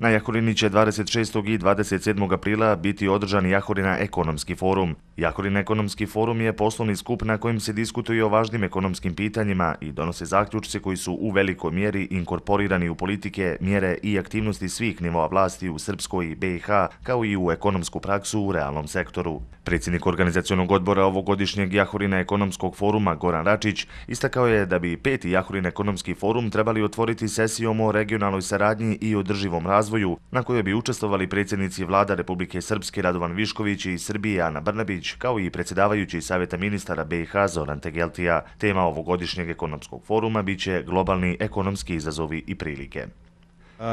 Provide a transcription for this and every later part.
Na Jakorini će 26. i 27. aprila biti održan Jahorina ekonomski forum. Jahorina ekonomski forum je poslovni skup na kojem se diskutuje o važnim ekonomskim pitanjima i donose zaključce koji su u velikoj mjeri inkorporirani u politike, mjere i aktivnosti svih nivoa vlasti u Srpskoj i BiH, kao i u ekonomsku praksu u realnom sektoru. Predsjednik organizacijonog odbora ovogodišnjeg Jahorina ekonomskog foruma Goran Račić istakao je da bi peti Jahorina ekonomski forum trebali otvoriti sesijom o regionalnoj saradnji i održivom razvoju razvoju, na kojoj bi učestvovali predsjednici vlada Republike Srpske Radovan Višković i Srbije Ana Brnabić, kao i predsjedavajući savjeta ministara BiH Zoran Tegeltija. Tema ovogodišnjeg ekonomskog foruma biće globalni ekonomski izazovi i prilike.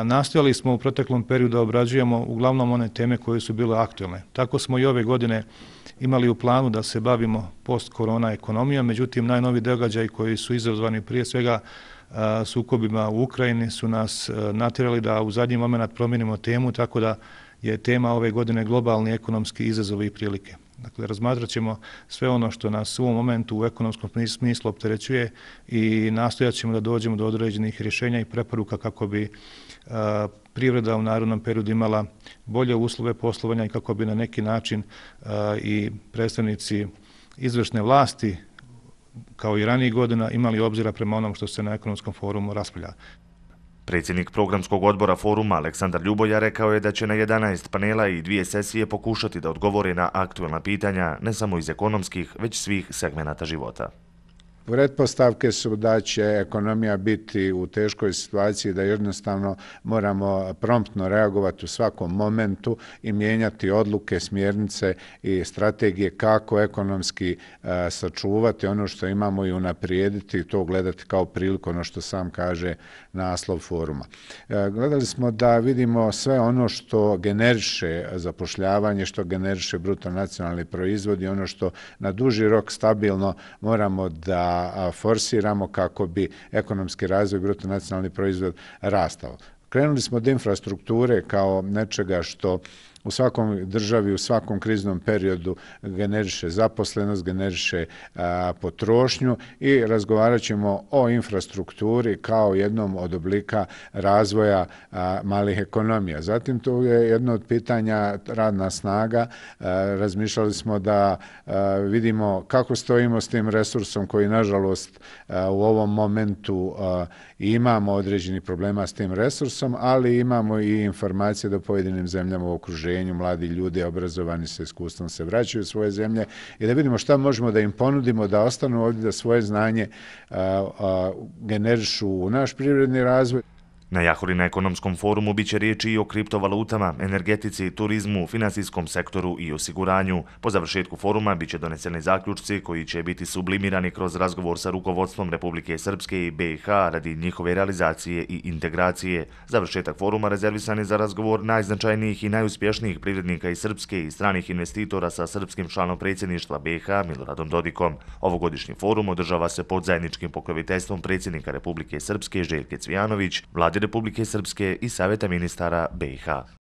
Nastojali smo u proteklom periodu da obrađujemo uglavnom one teme koje su bile aktualne. Tako smo i ove godine imali u planu da se bavimo post-korona ekonomijom, međutim najnovi događaj koji su izazvani prije svega sukobima u Ukrajini su nas natirali da u zadnji moment promijenimo temu, tako da je tema ove godine globalni ekonomski izazovi i prilike. Dakle, razmatrat ćemo sve ono što nas u ovom momentu u ekonomskom smislu opterećuje i nastojat ćemo da dođemo do određenih rješenja i preporuka kako bi e, privreda u narodnom periodu imala bolje uslove poslovanja i kako bi na neki način e, i predstavnici izvršne vlasti kao i ranijih godina imali obzira prema onom što se na ekonomskom forumu raspravlja. Predsjednik programskog odbora foruma Aleksandar Ljuboja rekao je da će na 11 panela i dvije sesije pokušati da odgovore na aktualna pitanja ne samo iz ekonomskih, već svih segmenata života. Pretpostavke su da će ekonomija biti u teškoj situaciji, da jednostavno moramo promptno reagovati u svakom momentu i mijenjati odluke, smjernice i strategije kako ekonomski e, sačuvati ono što imamo i unaprijediti i to gledati kao priliku, ono što sam kaže naslov foruma. E, gledali smo da vidimo sve ono što generiše zapošljavanje, što generiše brutonacionalni proizvod i ono što na duži rok stabilno moramo da forsiramo kako bi ekonomski razvoj bruto nacionalni proizvod rastao. Krenuli smo od infrastrukture kao nečega što u svakom državi, u svakom kriznom periodu generiše zaposlenost, generiše potrošnju i razgovarat ćemo o infrastrukturi kao jednom od oblika razvoja malih ekonomija. Zatim to je jedno od pitanja radna snaga. Razmišljali smo da vidimo kako stojimo s tim resursom koji nažalost u ovom momentu imamo određeni problema s tim resursom, ali imamo i informacije da pojedinim zemljama u okruženju okruženju, mladi ljudi obrazovani sa iskustvom se vraćaju u svoje zemlje i da vidimo šta možemo da im ponudimo da ostanu ovdje da svoje znanje generišu u naš privredni razvoj. Na Jahorina ekonomskom forumu biće riječi i o kriptovalutama, energetici, turizmu, finansijskom sektoru i osiguranju. Po završetku foruma biće doneseni zaključci koji će biti sublimirani kroz razgovor sa rukovodstvom Republike Srpske i BiH radi njihove realizacije i integracije. Završetak foruma rezervisan je za razgovor najznačajnijih i najuspješnijih privrednika iz Srpske i stranih investitora sa srpskim članom predsjedništva BiH Miloradom Dodikom. Ovogodišnji forum održava se pod zajedničkim pokroviteljstvom predsjednika Republike Srpske Željke Cvijanović, vlade Republike Srpske i Saveta ministara BiH.